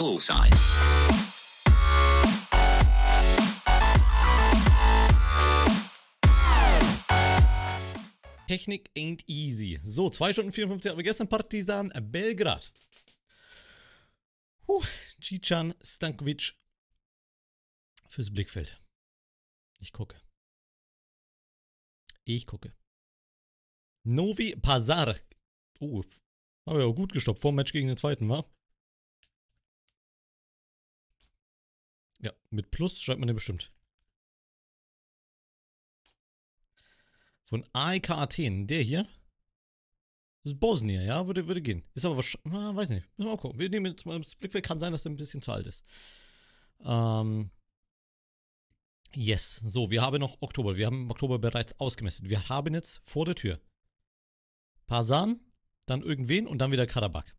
Bullseye. Technik ain't easy. So, 2 Stunden 54 haben wir gestern Partisan Belgrad. Huh, Cican Stankovic fürs Blickfeld. Ich gucke. Ich gucke. Novi Pazar. Oh, haben wir auch gut gestoppt. Vor dem Match gegen den zweiten, war. Ja, mit Plus schreibt man den bestimmt. Von AEK Athen, der hier. Das ist Bosnien, ja, würde, würde gehen. Ist aber wahrscheinlich, ah, weiß nicht, müssen wir mal gucken. Wir nehmen jetzt mal das Blickfeld, kann sein, dass der ein bisschen zu alt ist. Ähm, yes, so, wir haben noch Oktober. Wir haben Oktober bereits ausgemessen. Wir haben jetzt vor der Tür Pasan, dann irgendwen und dann wieder Karabakh.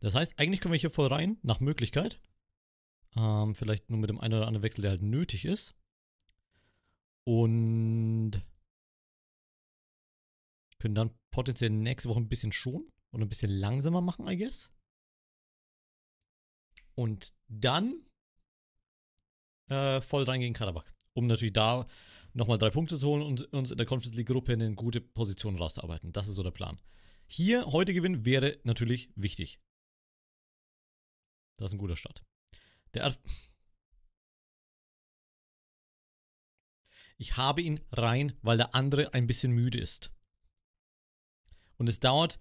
Das heißt, eigentlich können wir hier voll rein, nach Möglichkeit. Ähm, vielleicht nur mit dem einen oder anderen Wechsel, der halt nötig ist. Und können dann potenziell nächste Woche ein bisschen schonen und ein bisschen langsamer machen, I guess. Und dann äh, voll gegen Karabach, um natürlich da nochmal drei Punkte zu holen und uns in der Conference League Gruppe in eine gute Position rauszuarbeiten. Das ist so der Plan. Hier heute gewinnen wäre natürlich wichtig. Das ist ein guter Start. Der Ar ich habe ihn rein, weil der andere ein bisschen müde ist. Und es dauert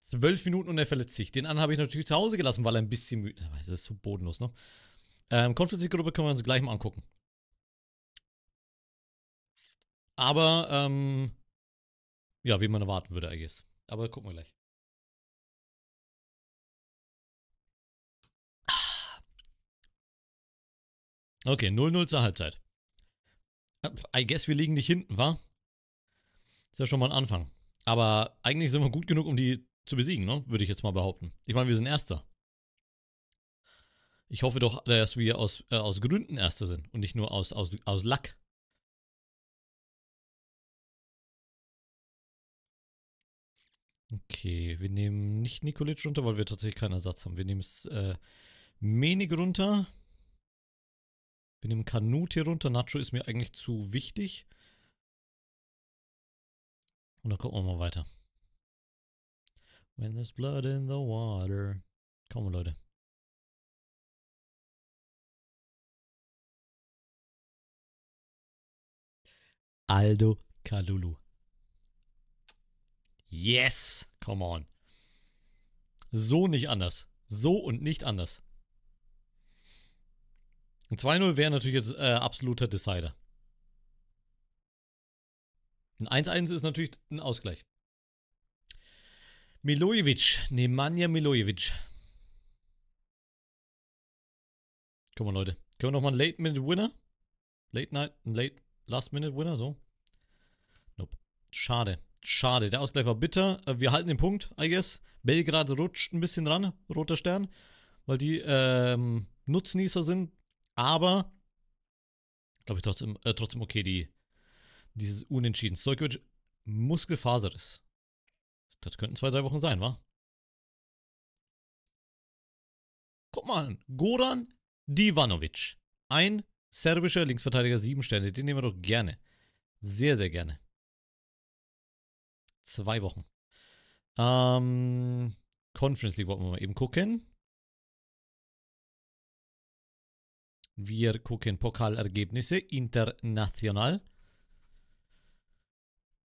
zwölf Minuten und er verletzt sich. Den anderen habe ich natürlich zu Hause gelassen, weil er ein bisschen müde ist. Das ist so bodenlos, ne? Ähm, Konfliktgruppe können wir uns gleich mal angucken. Aber, ähm, ja, wie man erwarten würde, I guess. Aber gucken wir gleich. Okay, 0-0 zur Halbzeit. Äh, I guess wir liegen nicht hinten, wa? Ist ja schon mal ein Anfang. Aber eigentlich sind wir gut genug, um die zu besiegen, ne? Würde ich jetzt mal behaupten. Ich meine, wir sind Erster. Ich hoffe doch, dass wir aus, äh, aus Gründen Erster sind und nicht nur aus, aus, aus Lack. Okay, wir nehmen nicht Nikolic runter, weil wir tatsächlich keinen Ersatz haben. Wir nehmen es äh, Menig runter. Bin im Kanut hier runter. Nacho ist mir eigentlich zu wichtig. Und dann gucken wir mal weiter. When there's blood in the water. Komm, Leute. Aldo Kalulu. Yes! Come on. So nicht anders. So und nicht anders. Ein 2-0 wäre natürlich jetzt äh, absoluter Decider. Ein 1-1 ist natürlich ein Ausgleich. Milojevic, Nemanja Milojevic. Guck mal, Leute. Können wir nochmal einen Late-Minute-Winner? Late-Night, Late, Last-Minute-Winner, so. Nope. Schade. Schade. Der Ausgleich war bitter. Äh, wir halten den Punkt, I guess. Belgrad rutscht ein bisschen ran, roter Stern. Weil die ähm, Nutznießer sind aber, glaube ich, trotzdem, äh, trotzdem okay, die, dieses Unentschieden. Stojkovic, Muskelfaser ist. Das könnten zwei, drei Wochen sein, wa? Guck mal an. Goran Divanovic. Ein serbischer Linksverteidiger, sieben Sterne. Den nehmen wir doch gerne. Sehr, sehr gerne. Zwei Wochen. Ähm, Conference League wollten wir mal eben gucken. Wir gucken Pokalergebnisse international.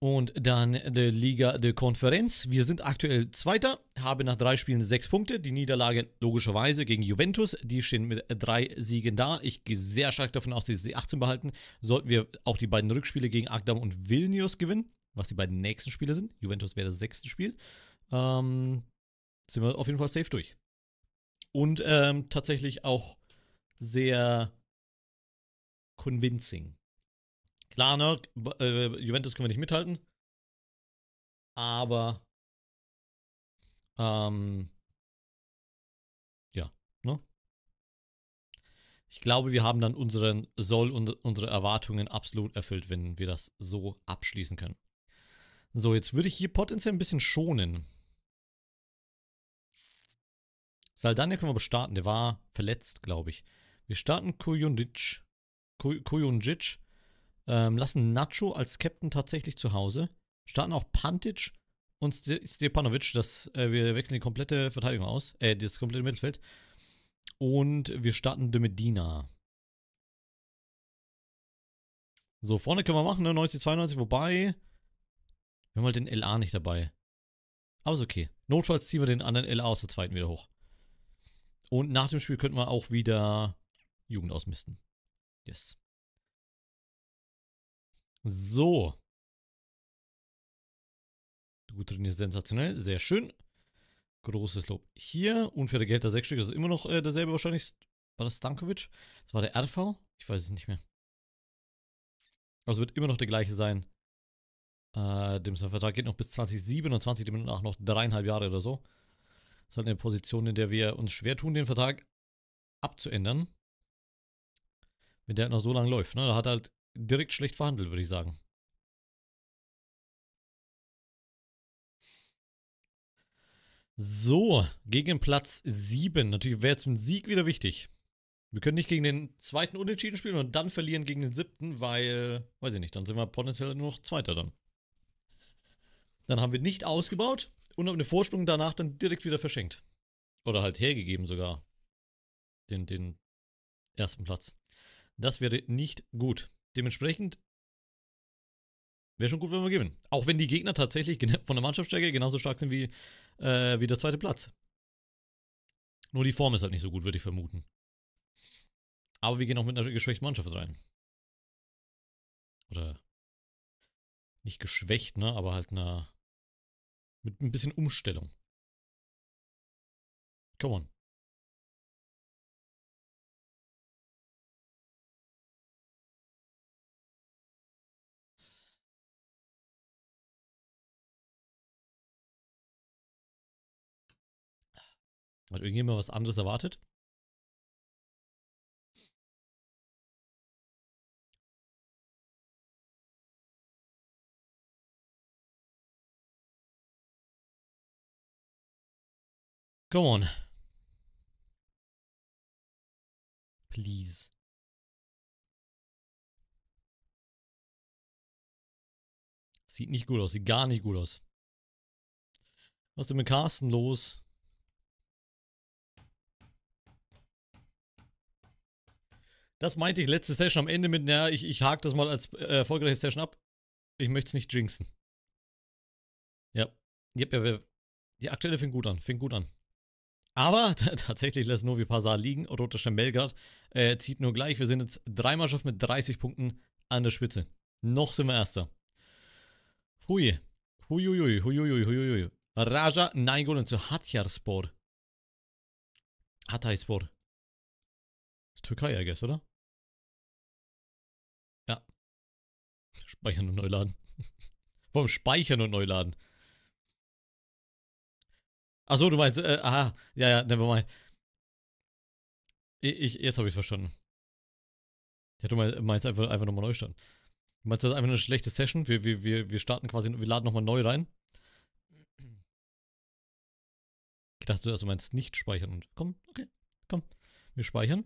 Und dann die Liga der Konferenz. Wir sind aktuell Zweiter, haben nach drei Spielen sechs Punkte. Die Niederlage logischerweise gegen Juventus. Die stehen mit drei Siegen da. Ich gehe sehr stark davon aus, dass sie 18 behalten. Sollten wir auch die beiden Rückspiele gegen Agdam und Vilnius gewinnen, was die beiden nächsten Spiele sind. Juventus wäre das sechste Spiel. Ähm, sind wir auf jeden Fall safe durch. Und ähm, tatsächlich auch sehr convincing. Klar, ne, äh, Juventus können wir nicht mithalten. Aber ähm, ja, ne? Ich glaube, wir haben dann unseren Soll und unsere Erwartungen absolut erfüllt, wenn wir das so abschließen können. So, jetzt würde ich hier potenziell ein bisschen schonen. Saldania können wir bestarten, der war verletzt, glaube ich. Wir starten Kujundic. Kujundic. ähm, lassen Nacho als Captain tatsächlich zu Hause, starten auch Pantic und Stepanovic, das, äh, wir wechseln die komplette Verteidigung aus, äh, das komplette Mittelfeld. Und wir starten De Medina. So, vorne können wir machen, ne? 90, 92, wobei. Wir haben halt den LA nicht dabei. Aber ist okay. Notfalls ziehen wir den anderen LA aus der zweiten wieder hoch. Und nach dem Spiel könnten wir auch wieder Jugend ausmisten. Yes. So. Du trainierst sensationell. Sehr schön. Großes Lob. Hier, unfaire Gelder sechs Stück. Das ist immer noch äh, derselbe wahrscheinlich. War das Stankovic? Das war der RV? Ich weiß es nicht mehr. Also wird immer noch der gleiche sein. Äh, dem Vertrag geht noch bis 2027, demnach noch dreieinhalb Jahre oder so. Das ist halt eine Position, in der wir uns schwer tun, den Vertrag abzuändern wenn der halt noch so lange läuft. Ne? Da hat er halt direkt schlecht verhandelt, würde ich sagen. So, gegen Platz 7. Natürlich wäre jetzt ein Sieg wieder wichtig. Wir können nicht gegen den zweiten Unentschieden spielen und dann verlieren gegen den siebten, weil, weiß ich nicht, dann sind wir potenziell nur noch Zweiter dann. Dann haben wir nicht ausgebaut und haben eine Vorsprung danach dann direkt wieder verschenkt. Oder halt hergegeben sogar. Den, den ersten Platz. Das wäre nicht gut. Dementsprechend wäre schon gut, wenn wir gewinnen. Auch wenn die Gegner tatsächlich von der Mannschaftsstärke genauso stark sind wie, äh, wie der zweite Platz. Nur die Form ist halt nicht so gut, würde ich vermuten. Aber wir gehen auch mit einer geschwächten Mannschaft rein. Oder nicht geschwächt, ne, aber halt einer mit ein bisschen Umstellung. Come on. Hat irgendjemand was anderes erwartet? Come on. Please. Sieht nicht gut aus, sieht gar nicht gut aus. Was ist denn mit Carsten los? Das meinte ich letzte Session am Ende mit, naja, ich, ich hake das mal als äh, erfolgreiche Session ab. Ich möchte es nicht jinxen. Ja. Yep, yep, yep. Die aktuelle fängt gut an, fing gut an. Aber tatsächlich lässt Novi Pazar liegen. Roter Stern Belgrad äh, zieht nur gleich. Wir sind jetzt drei Mannschaften mit 30 Punkten an der Spitze. Noch sind wir Erster. Hui. Huiuiui, huiuiui, huiuiui. Raja, nein Golen zu Hatjarspor. Hatayspor. Türkei, I guess, oder? Speichern und neu laden. Warum speichern und neu laden? Achso, du meinst, äh, aha, ja, ja, nevermind. Ich, ich, jetzt habe ich verstanden. Ja, du meinst einfach, einfach nochmal neu starten. Du meinst, das ist einfach eine schlechte Session. Wir, wir, wir, wir starten quasi, wir laden nochmal neu rein. Ich dachte, also du meinst nicht speichern und komm, okay, komm. Wir speichern.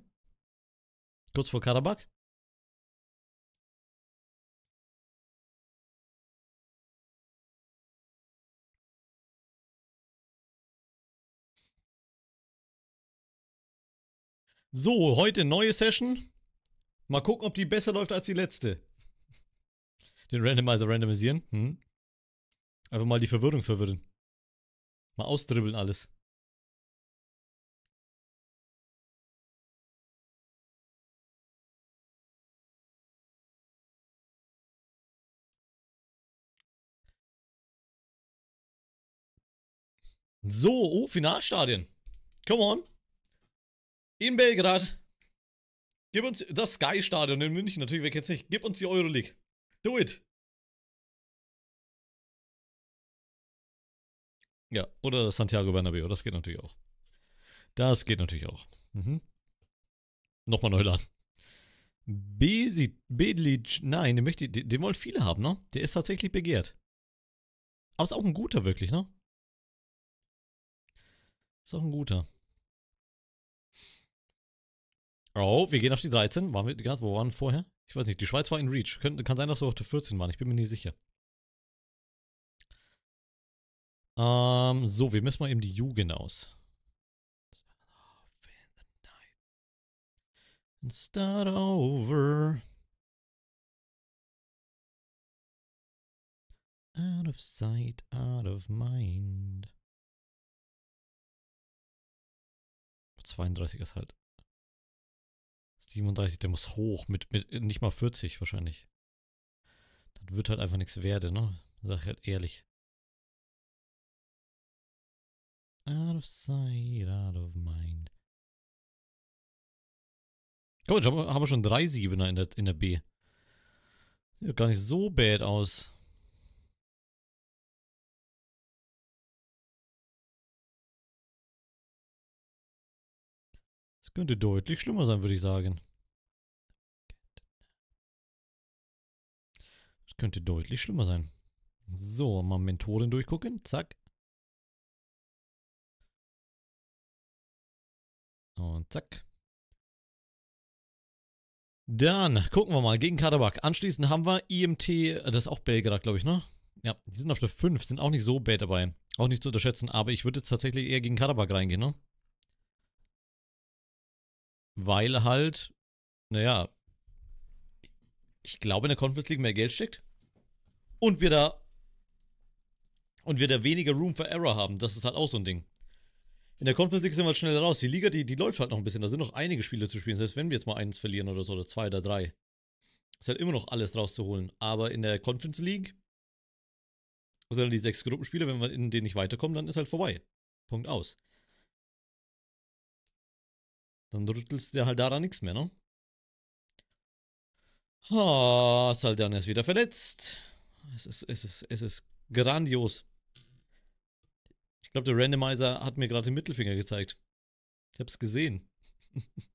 Kurz vor Karabakh. So, heute neue Session. Mal gucken, ob die besser läuft als die letzte. Den Randomizer randomisieren. Hm. Einfach mal die Verwirrung verwirren. Mal ausdribbeln alles. So, oh, Finalstadien. Come on in Belgrad. Gib uns das Sky-Stadion in München, natürlich, wer kennt's nicht. Gib uns die Euroleague. Do it. Ja, oder das Santiago Bernabeu, das geht natürlich auch. Das geht natürlich auch. Mhm. Nochmal neu laden. Bedlic, nein, den, möchte, den, den wollen viele haben, ne? Der ist tatsächlich begehrt. Aber ist auch ein guter, wirklich, ne? Ist auch ein guter. Oh, wir gehen auf die 13. Waren wir wo waren wir vorher? Ich weiß nicht, die Schweiz war in Reach. Kön kann sein, dass wir auf der 14 waren, ich bin mir nicht sicher. Ähm, so, wir messen mal eben die Jugend aus. Start over. Out of sight, out of mind. 32 ist halt 37, der muss hoch, mit, mit nicht mal 40 wahrscheinlich. Das wird halt einfach nichts werden, ne? Sag ich halt ehrlich. Out of sight, out of mind. Gut, haben wir schon drei Siebener in der, in der B. Sieht gar nicht so bad aus. Könnte deutlich schlimmer sein, würde ich sagen. Das könnte deutlich schlimmer sein. So, mal Mentoren durchgucken. Zack. Und zack. Dann gucken wir mal gegen Karabakh. Anschließend haben wir IMT, das ist auch Belgrad, glaube ich, ne? Ja, die sind auf der 5, sind auch nicht so bad dabei. Auch nicht zu unterschätzen, aber ich würde jetzt tatsächlich eher gegen Karabakh reingehen, ne? weil halt, naja, ich glaube, in der Conference League mehr Geld steckt und wir da und wir da weniger Room for Error haben. Das ist halt auch so ein Ding. In der Conference League sind wir halt schneller raus. Die Liga, die, die läuft halt noch ein bisschen. Da sind noch einige Spiele zu spielen, selbst wenn wir jetzt mal eins verlieren oder so, oder zwei oder drei. Ist halt immer noch alles rauszuholen. Aber in der Conference League sind dann die sechs Gruppenspiele. Wenn wir in denen nicht weiterkommen, dann ist halt vorbei. Punkt aus. Dann rüttelst du halt daran nichts mehr, ne? Oh, ah, Saldan ist wieder verletzt. Es ist, es ist, es ist grandios. Ich glaube, der Randomizer hat mir gerade den Mittelfinger gezeigt. Ich hab's gesehen.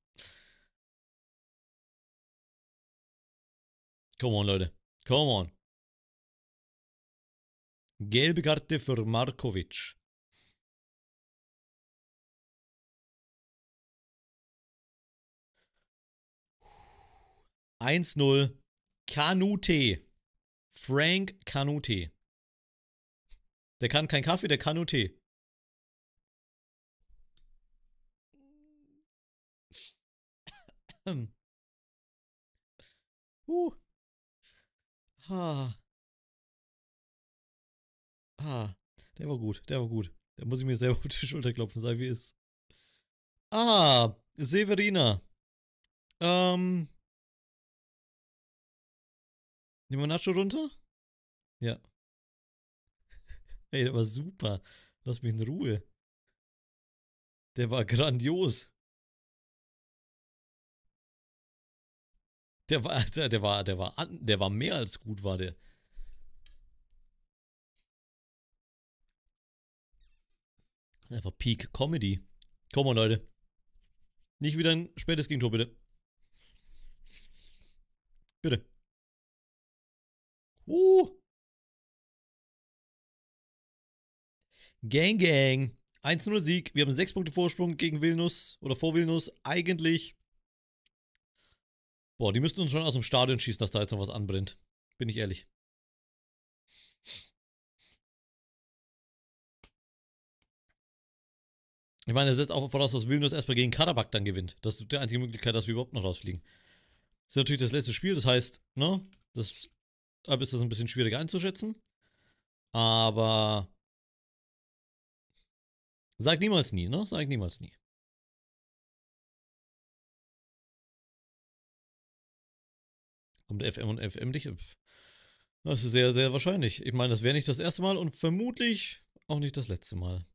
Come on, Leute. Come on. Gelbe Karte für Markovic. 1-0. Kanute. Frank Kanute. Der kann kein Kaffee, der kann nur Tee. uh. Ha. Ha. Der war gut, der war gut. Da muss ich mir selber auf die Schulter klopfen, sei wie es ist. Ah, Severina. Ähm, Nacho runter? Ja. Ey, der war super. Lass mich in Ruhe. Der war grandios. Der war, der, der war, der war, an, der war mehr als gut, war der. Einfach Peak Comedy. Komm mal, Leute. Nicht wieder ein spätes Gegentor, bitte. Bitte. Uh. Gang, gang. 1-0 Sieg. Wir haben 6 Punkte Vorsprung gegen Vilnius oder vor Vilnius. Eigentlich. Boah, die müssten uns schon aus dem Stadion schießen, dass da jetzt noch was anbrennt. Bin ich ehrlich. Ich meine, er setzt auch voraus, dass Vilnius erstmal gegen Karabakh dann gewinnt. Das ist die einzige Möglichkeit, dass wir überhaupt noch rausfliegen. Das ist natürlich das letzte Spiel, das heißt, ne? Das aber ist das ein bisschen schwieriger einzuschätzen. Aber sag niemals nie, ne? Sag niemals nie. Kommt FM und FM dich? Das ist sehr, sehr wahrscheinlich. Ich meine, das wäre nicht das erste Mal und vermutlich auch nicht das letzte Mal.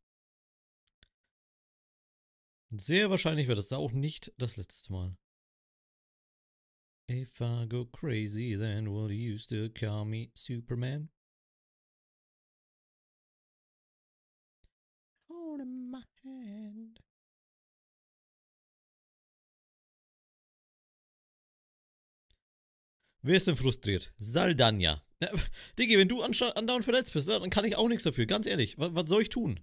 Sehr wahrscheinlich wäre das da auch nicht das letzte Mal. If I go crazy, then will you still call me Superman? Hold in my hand. Wir sind frustriert. Saldania. Äh, Diggi, wenn du andauernd verletzt bist, ne, dann kann ich auch nichts dafür. Ganz ehrlich, was, was soll ich tun?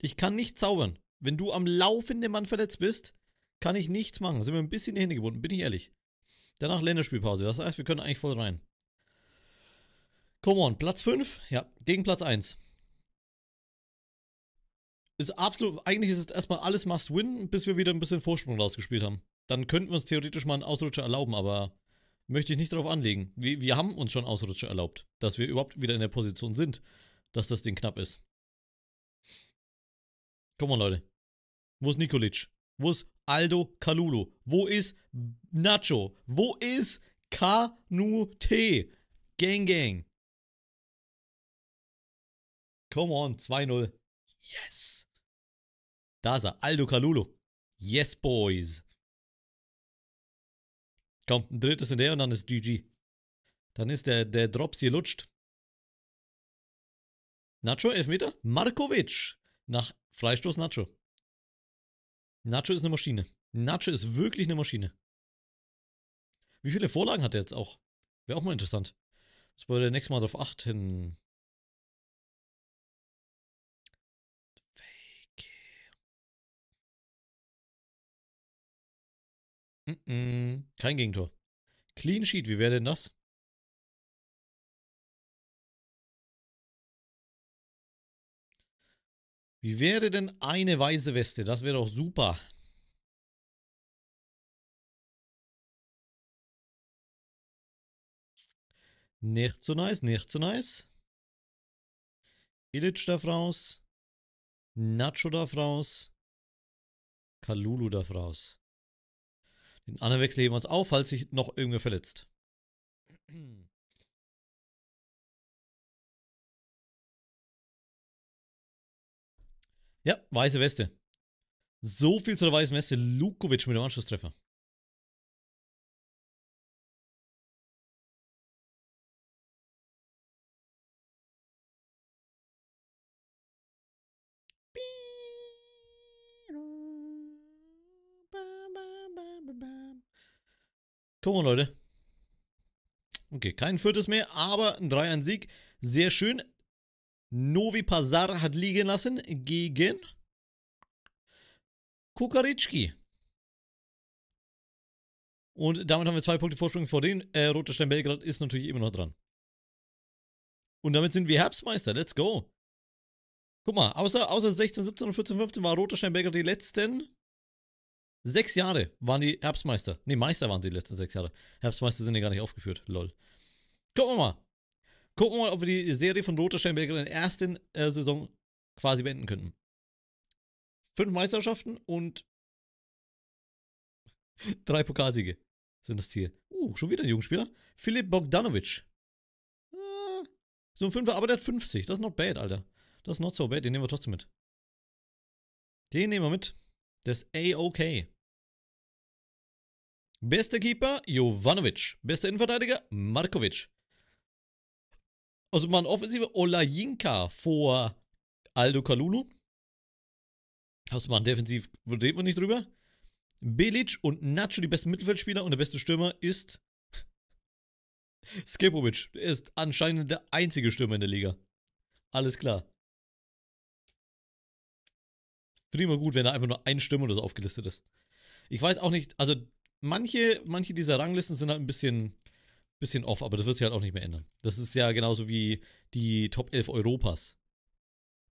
Ich kann nicht zaubern. Wenn du am laufenden Mann verletzt bist, kann ich nichts machen. Sind wir ein bisschen in die Hände gebunden, bin ich ehrlich. Danach Länderspielpause. Das heißt, wir können eigentlich voll rein. Come on, Platz 5, ja, gegen Platz 1. Ist absolut, eigentlich ist es erstmal alles Must-Win, bis wir wieder ein bisschen Vorsprung rausgespielt haben. Dann könnten wir uns theoretisch mal einen Ausrutscher erlauben, aber möchte ich nicht darauf anlegen. Wir, wir haben uns schon Ausrutscher erlaubt, dass wir überhaupt wieder in der Position sind, dass das Ding knapp ist. Come on, Leute. Wo ist Nikolic? Wo ist Aldo Calulo? Wo ist Nacho? Wo ist Kanute? Gang, gang. Come on, 2-0. Yes. Da ist er, Aldo Calulo. Yes, boys. Komm, ein drittes in der und dann ist GG. Dann ist der, der Drops hier lutscht. Nacho, Elfmeter. Markovic nach Freistoß Nacho. Nacho ist eine Maschine. Nacho ist wirklich eine Maschine. Wie viele Vorlagen hat er jetzt auch? Wäre auch mal interessant. Das wollte er nächste Mal auf 8 hin. Fake. Mm -mm. Kein Gegentor. Clean Sheet, wie wäre denn das? Wie wäre denn eine weiße Weste? Das wäre doch super. Nicht so nice, nicht so nice. Illich darf raus. Nacho darf raus. Kalulu darf raus. Den anderen Wechsel heben wir uns auf, falls sich noch irgendwer verletzt. Ja, weiße Weste. So viel zu der weißen Weste. Lukovic mit dem Anschlusstreffer. Guck mal, Leute. Okay, kein viertes mehr, aber ein 3-1-Sieg. Sehr schön. Novi Pazar hat liegen lassen gegen Kukaritschki. Und damit haben wir zwei Punkte Vorsprung vor denen. Äh, Roter Stern Belgrad ist natürlich immer noch dran. Und damit sind wir Herbstmeister. Let's go. Guck mal, außer, außer 16, 17 und 14, 15 war Roter Stern Belgrad die letzten sechs Jahre waren die Herbstmeister. Ne, Meister waren sie die letzten sechs Jahre. Herbstmeister sind ja gar nicht aufgeführt. Lol. Gucken wir mal. Gucken wir mal, ob wir die Serie von Lothar Sternberger in der ersten äh, Saison quasi beenden könnten. Fünf Meisterschaften und drei Pokalsiege sind das Ziel. Uh, schon wieder ein Jugendspieler. Philipp Bogdanovic. Ah, so ein Fünfer, aber der hat 50. Das ist not bad, Alter. Das ist not so bad. Den nehmen wir trotzdem mit. Den nehmen wir mit. Das ist A-OK. -okay. Bester Keeper, Jovanovic. Bester Innenverteidiger, Markovic. Also man offensive Olajinka vor Aldo Kalulu. Also man defensiv redet man nicht drüber. Belic und Nacho, die besten Mittelfeldspieler und der beste Stürmer ist Skepovic. Der ist anscheinend der einzige Stürmer in der Liga. Alles klar. Finde ich mal gut, wenn da einfach nur ein Stürmer oder so aufgelistet ist. Ich weiß auch nicht, also manche, manche dieser Ranglisten sind halt ein bisschen bisschen off, aber das wird sich halt auch nicht mehr ändern. Das ist ja genauso wie die Top 11 Europas.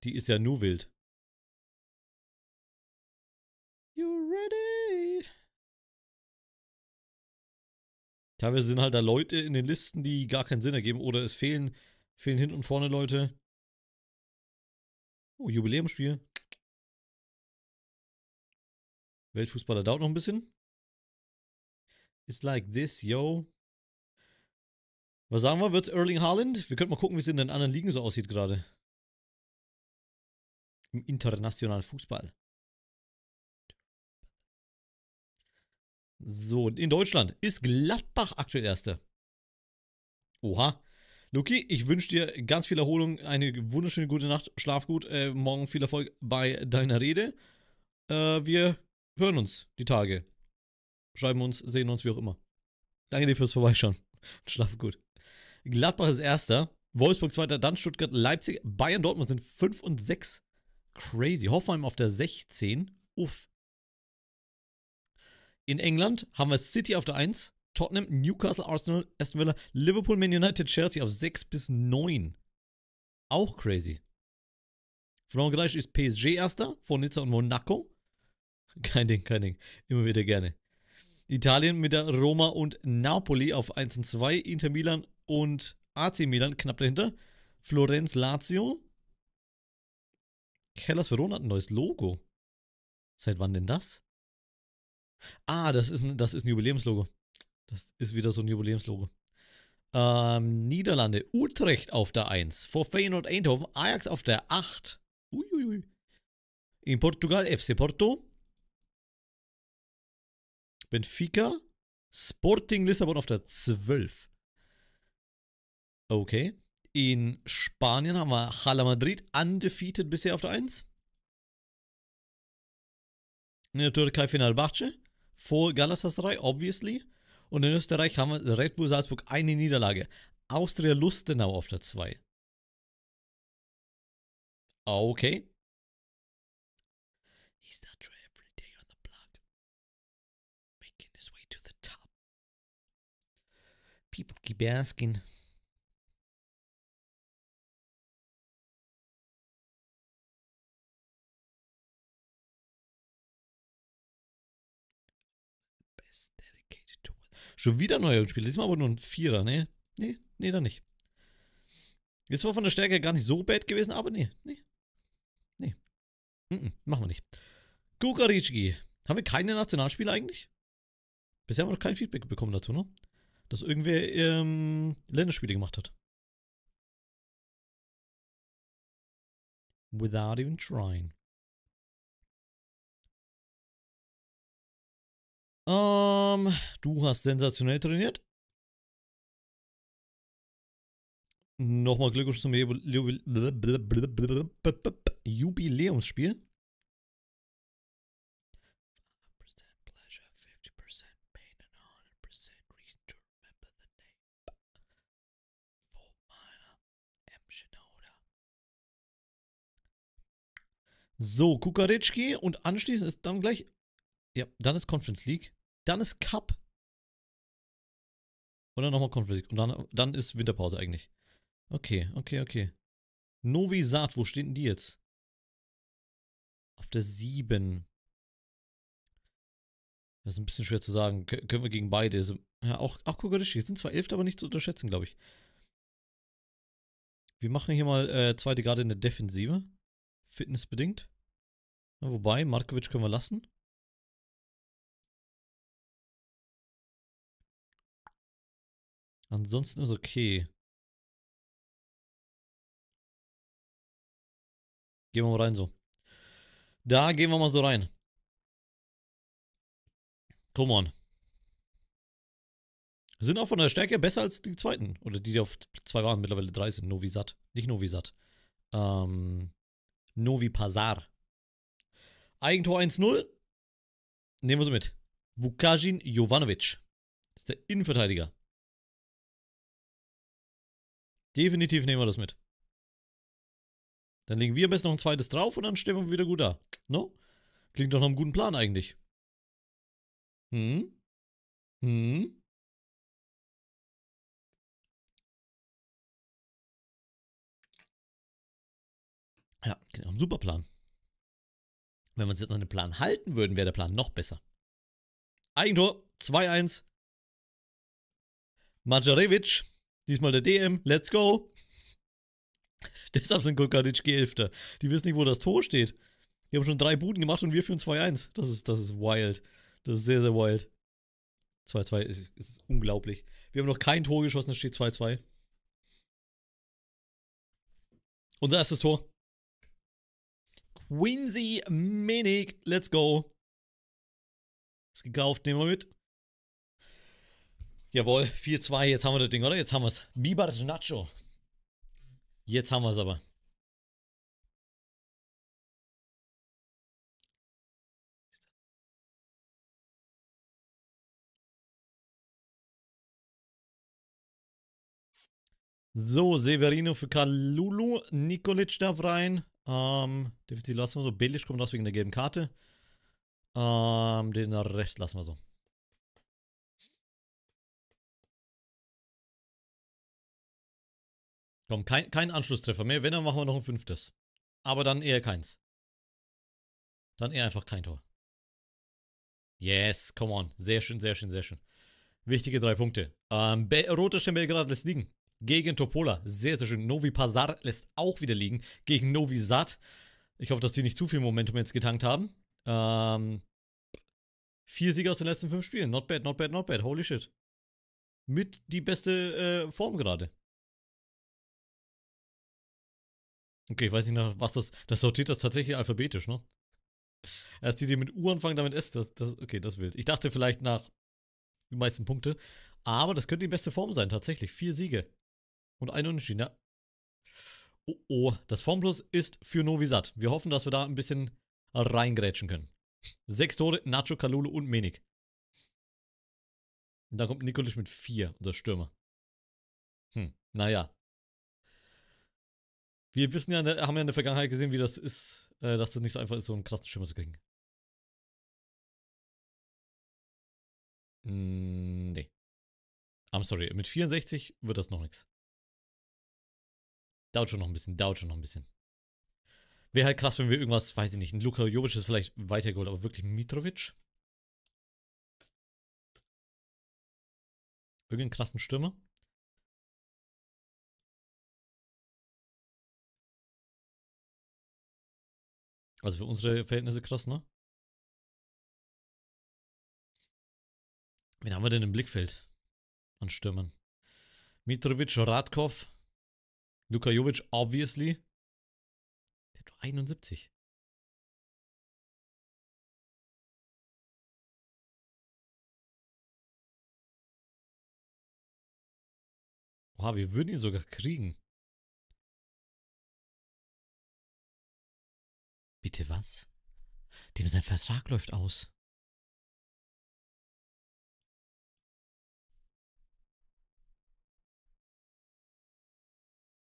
Die ist ja nur wild. You ready? Teilweise sind halt da Leute in den Listen, die gar keinen Sinn ergeben oder es fehlen, fehlen hinten und vorne Leute. Oh, Jubiläumsspiel. Weltfußballer dauert noch ein bisschen. It's like this, yo. Was sagen wir, wird Erling Haaland? Wir könnten mal gucken, wie es in den anderen Ligen so aussieht gerade. Im internationalen Fußball. So, in Deutschland ist Gladbach aktuell Erster. Oha. Luki, ich wünsche dir ganz viel Erholung, eine wunderschöne gute Nacht, schlaf gut, äh, morgen viel Erfolg bei deiner Rede. Äh, wir hören uns die Tage. Schreiben uns, sehen uns, wie auch immer. Danke dir fürs Vorbeischauen. Schlaf gut. Gladbach ist Erster. Wolfsburg Zweiter, dann Stuttgart, Leipzig, Bayern, Dortmund sind 5 und 6. Crazy. Hoffenheim auf der 16. Uff. In England haben wir City auf der 1, Tottenham, Newcastle, Arsenal, Aston Villa, Liverpool, Man United, Chelsea auf 6 bis 9. Auch crazy. Frankreich ist PSG erster, vor Nizza und Monaco. Kein Ding, kein Ding. Immer wieder gerne. Italien mit der Roma und Napoli auf 1 und 2, Inter Milan, und AC Milan knapp dahinter. Florenz Lazio. Hellas Verona hat ein neues Logo. Seit wann denn das? Ah, das ist ein, das ist ein Jubiläumslogo. Das ist wieder so ein Jubiläumslogo. Ähm, Niederlande, Utrecht auf der 1. Vor Feyenoord Eindhoven, Ajax auf der 8. Uiuiui. In Portugal FC Porto. Benfica. Sporting Lissabon auf der 12. Okay. In Spanien haben wir Jala Madrid, undefeated bisher auf der 1. In der Türkei Fenerbahce, vor Galatasaray, obviously. Und in Österreich haben wir Red Bull Salzburg eine Niederlage. Austria Lustenau auf der 2. Okay. He's not true every day on the block. Making his way to the top. People keep asking. Schon wieder neuer Spieler. Diesmal aber nur ein Vierer, Nee, nee, nee, da nicht. Jetzt war von der Stärke gar nicht so bad gewesen, aber nee. Nee. Ne. Mhm, machen wir nicht. Kukaritschki. Haben wir keine Nationalspieler eigentlich? Bisher haben wir noch kein Feedback bekommen dazu, ne? Dass irgendwer ähm, Länderspiele gemacht hat. Without even trying. Ähm, du hast sensationell trainiert. Nochmal Glückwunsch zum Jubiläumsspiel. So, Kukaritschki und anschließend ist dann gleich ja, dann ist Conference League. Dann ist Cup. Und dann nochmal Conference League. Und dann, dann ist Winterpause eigentlich. Okay, okay, okay. Novi Saat, wo stehen die jetzt? Auf der 7. Das ist ein bisschen schwer zu sagen. Kön können wir gegen beide. Ja, auch, auch Kogorishi. sind zwar Elfter, aber nicht zu unterschätzen, glaube ich. Wir machen hier mal äh, zweite Garde in der Defensive. Fitnessbedingt. Ja, wobei, Markovic können wir lassen. Ansonsten ist okay. Gehen wir mal rein so. Da gehen wir mal so rein. Come on. Sind auch von der Stärke besser als die zweiten. Oder die, die auf zwei waren, mittlerweile drei sind. Novi Sat. Nicht Novi Sat. Ähm, Novi Pazar. Eigentor 1-0. Nehmen wir so mit. Vukajin Jovanovic. Das ist der Innenverteidiger. Definitiv nehmen wir das mit. Dann legen wir am besten noch ein zweites drauf und dann stehen wir wieder gut da. No? Klingt doch nach einem guten Plan eigentlich. Hm? Hm? Ja, klingt genau, ein super Plan. Wenn wir uns jetzt an den Plan halten würden, wäre der Plan noch besser. Eigentor, 2-1. Majarevic Diesmal der DM. Let's go. Deshalb sind Kukatic Geelfter. Die wissen nicht, wo das Tor steht. Die haben schon drei Buden gemacht und wir führen 2-1. Das ist, das ist wild. Das ist sehr, sehr wild. 2-2 ist, ist unglaublich. Wir haben noch kein Tor geschossen, es steht 2-2. Unser erstes Tor. Quincy Minig, let's go. Ist gekauft, nehmen wir mit. Jawohl, 4-2, jetzt haben wir das Ding, oder? Jetzt haben wir es. Bibar Nacho. Jetzt haben wir es aber. So, Severino für Kalulu. Nikolic darf rein. Ähm, Defizit lassen wir so. Belisch kommt raus wegen der gelben Karte. Ähm, den Rest lassen wir so. Komm, kein, kein Anschlusstreffer mehr. Wenn, dann machen wir noch ein fünftes. Aber dann eher keins. Dann eher einfach kein Tor. Yes, come on. Sehr schön, sehr schön, sehr schön. Wichtige drei Punkte. Ähm, Be Rote Stern Belgrad lässt liegen. Gegen Topola. Sehr, sehr schön. Novi Pazar lässt auch wieder liegen. Gegen Novi Sad. Ich hoffe, dass die nicht zu viel Momentum jetzt getankt haben. Ähm, vier Siege aus den letzten fünf Spielen. Not bad, not bad, not bad. Holy shit. Mit die beste äh, Form gerade. Okay, ich weiß nicht, was das. Das sortiert das tatsächlich alphabetisch, ne? Erst die, die mit U anfangen, damit S. Das, das, okay, das wild. Ich dachte vielleicht nach die meisten Punkte. Aber das könnte die beste Form sein, tatsächlich. Vier Siege. Und ein Unentschieden, ja. Oh oh, das Formplus ist für Novi Novisat. Wir hoffen, dass wir da ein bisschen reingrätschen können. Sechs Tore, Nacho, Kalulu und Menik. Und dann kommt Nikolic mit vier, unser Stürmer. Hm, naja. Wir wissen ja, ne, haben ja in der Vergangenheit gesehen, wie das ist, äh, dass das nicht so einfach ist, so einen krassen Schimmer zu kriegen. Hm, nee. I'm sorry, mit 64 wird das noch nichts. Dauert schon noch ein bisschen, dauert schon noch ein bisschen. Wäre halt krass, wenn wir irgendwas, weiß ich nicht, ein Luka Jovic ist vielleicht weitergeholt, aber wirklich Mitrovic? Irgendeinen krassen Stürmer? Also für unsere Verhältnisse krass, ne? Wen haben wir denn im Blickfeld an Stürmern? Mitrovic, Radkov, Luka Jovic, obviously. Der hat nur 71. Oha, wir würden ihn sogar kriegen. Bitte was? Dem sein Vertrag läuft aus.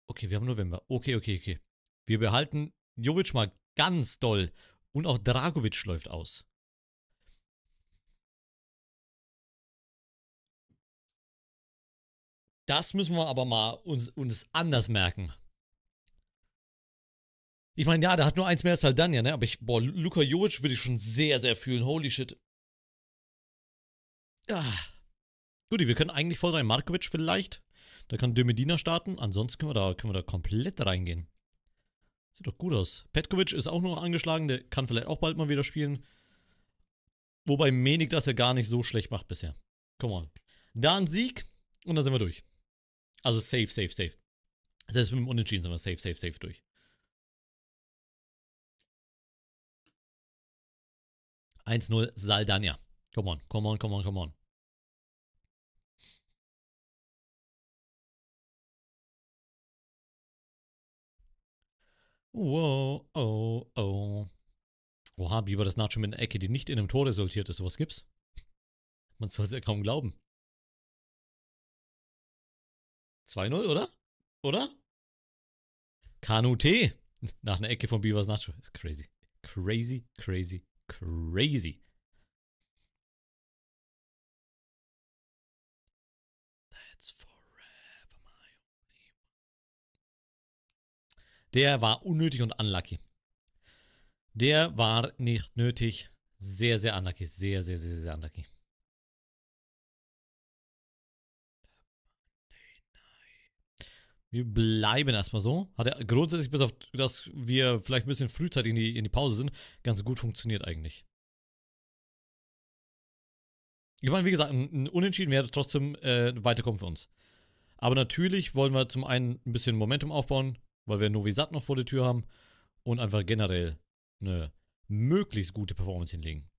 Okay, wir haben November. Okay, okay, okay. Wir behalten Jovic mal ganz doll. Und auch Dragovic läuft aus. Das müssen wir aber mal uns, uns anders merken. Ich meine, ja, der hat nur eins mehr als Saldania, ne? Aber ich, boah, Luka Jovic würde ich schon sehr, sehr fühlen. Holy shit. Ah. Gut, wir können eigentlich voll rein Markovic vielleicht. Da kann Dömedina starten. Ansonsten können wir da, können wir da komplett reingehen. Sieht doch gut aus. Petkovic ist auch noch angeschlagen. Der kann vielleicht auch bald mal wieder spielen. Wobei Menig das ja gar nicht so schlecht macht bisher. Come on. Da ein Sieg und dann sind wir durch. Also safe, safe, safe. Selbst mit dem Unentschieden sind wir safe, safe, safe durch. 1-0 Saldania. Come on, come on, come on, come on. Wow, oh, oh. Oha, Bieber, das Nacho mit einer Ecke, die nicht in einem Tor resultiert ist. Sowas gibt's? Man soll es ja kaum glauben. 2-0, oder? Oder? Kanu T. Nach einer Ecke von Beavers Nacho. Ist crazy. Crazy, crazy. Crazy. That's forever my only one. Der war unnötig und unlucky. Der war nicht nötig. Sehr, sehr unlucky. Sehr, sehr, sehr, sehr unlucky. Wir bleiben erstmal so. Hat ja grundsätzlich, bis auf dass wir vielleicht ein bisschen frühzeitig in die, in die Pause sind, ganz gut funktioniert eigentlich. Ich meine, wie gesagt, ein Unentschieden wäre trotzdem äh, Weiterkommen für uns. Aber natürlich wollen wir zum einen ein bisschen Momentum aufbauen, weil wir Novi Sat noch vor der Tür haben und einfach generell eine möglichst gute Performance hinlegen.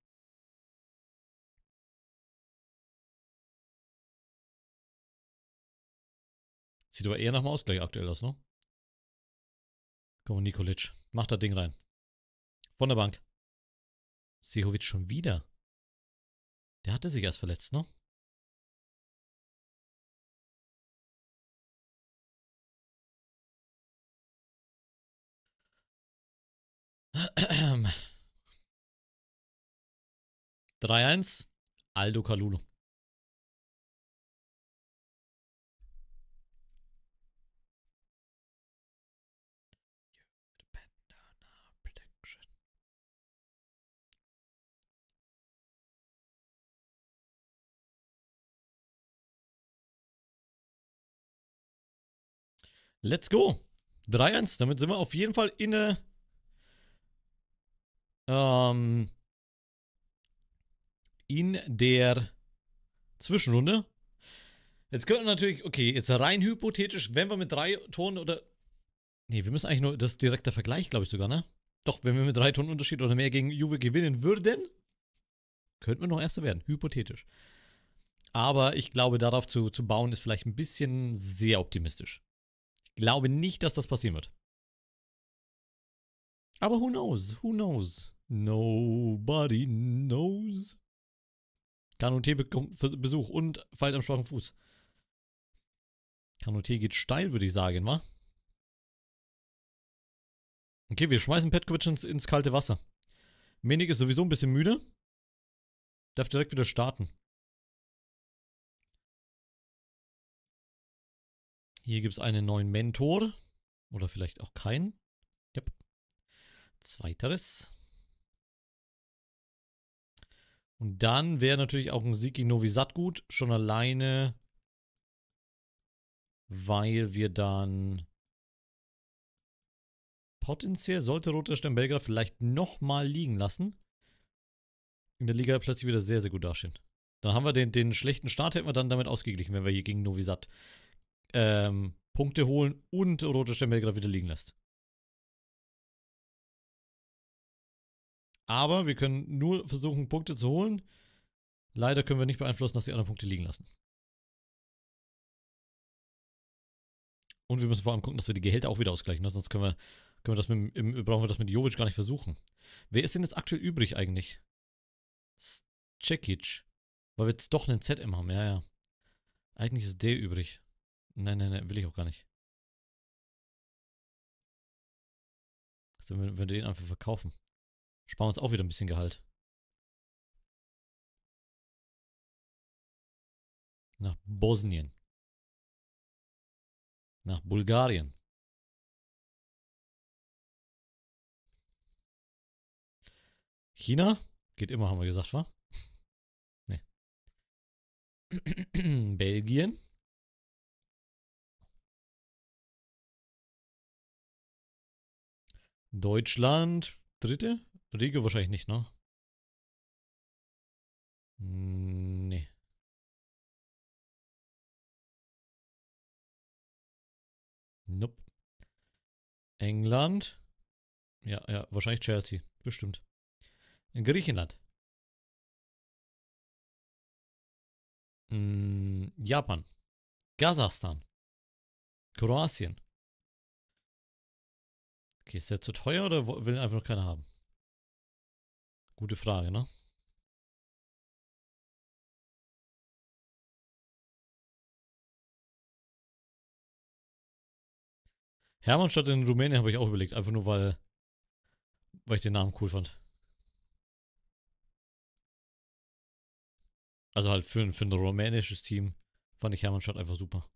Sieht aber eher nach dem Ausgleich aktuell aus, ne? Komm, Nikolic. Mach das Ding rein. Von der Bank. Sehovic schon wieder. Der hatte sich erst verletzt, ne? 3-1, Aldo Kalulu. Let's go. 3-1. Damit sind wir auf jeden Fall in Ähm, in der Zwischenrunde. Jetzt könnten natürlich... Okay, jetzt rein hypothetisch, wenn wir mit drei Toren oder... Ne, wir müssen eigentlich nur... Das ist direkter Vergleich, glaube ich sogar, ne? Doch, wenn wir mit drei Toren Unterschied oder mehr gegen Juve gewinnen würden, könnten wir noch Erster werden. Hypothetisch. Aber ich glaube, darauf zu, zu bauen, ist vielleicht ein bisschen sehr optimistisch glaube nicht, dass das passieren wird. Aber who knows? Who knows? Nobody knows. Kanute bekommt Besuch und fällt am schwachen Fuß. Kanute geht steil, würde ich sagen, wa? Okay, wir schmeißen Petkovic ins, ins kalte Wasser. Menig ist sowieso ein bisschen müde. Darf direkt wieder starten. Hier gibt es einen neuen Mentor. Oder vielleicht auch keinen. Yep. Zweiteres. Und dann wäre natürlich auch ein Siki Novi gut. Schon alleine, weil wir dann potenziell sollte Roter Stern Belgrad vielleicht nochmal liegen lassen. In der Liga plötzlich wieder sehr, sehr gut dastehen. Dann haben wir den, den schlechten Start, hätten wir dann damit ausgeglichen, wenn wir hier gegen Novi ähm, Punkte holen und rote Stempel gerade wieder liegen lässt. Aber wir können nur versuchen, Punkte zu holen. Leider können wir nicht beeinflussen, dass die anderen Punkte liegen lassen. Und wir müssen vor allem gucken, dass wir die Gehälter auch wieder ausgleichen, ne? sonst können wir, können wir das mit, brauchen wir das mit Jovic gar nicht versuchen. Wer ist denn jetzt aktuell übrig eigentlich? Cekic. Weil wir jetzt doch einen ZM haben, ja, ja. Eigentlich ist der übrig. Nein, nein, nein, will ich auch gar nicht. Also, wenn wir den einfach verkaufen, sparen wir uns auch wieder ein bisschen Gehalt. Nach Bosnien. Nach Bulgarien. China? Geht immer, haben wir gesagt, wa? nee. Belgien. Deutschland, dritte? Riga wahrscheinlich nicht, ne? Hm, nee. Nope. England. Ja, ja, wahrscheinlich Chelsea. Bestimmt. In Griechenland. Hm, Japan. Kasachstan. Kroatien. Okay, ist der zu teuer oder will einfach noch keiner haben? Gute Frage, ne? Hermannstadt in Rumänien habe ich auch überlegt, einfach nur weil, weil ich den Namen cool fand. Also halt für, für ein rumänisches Team fand ich Hermannstadt einfach super.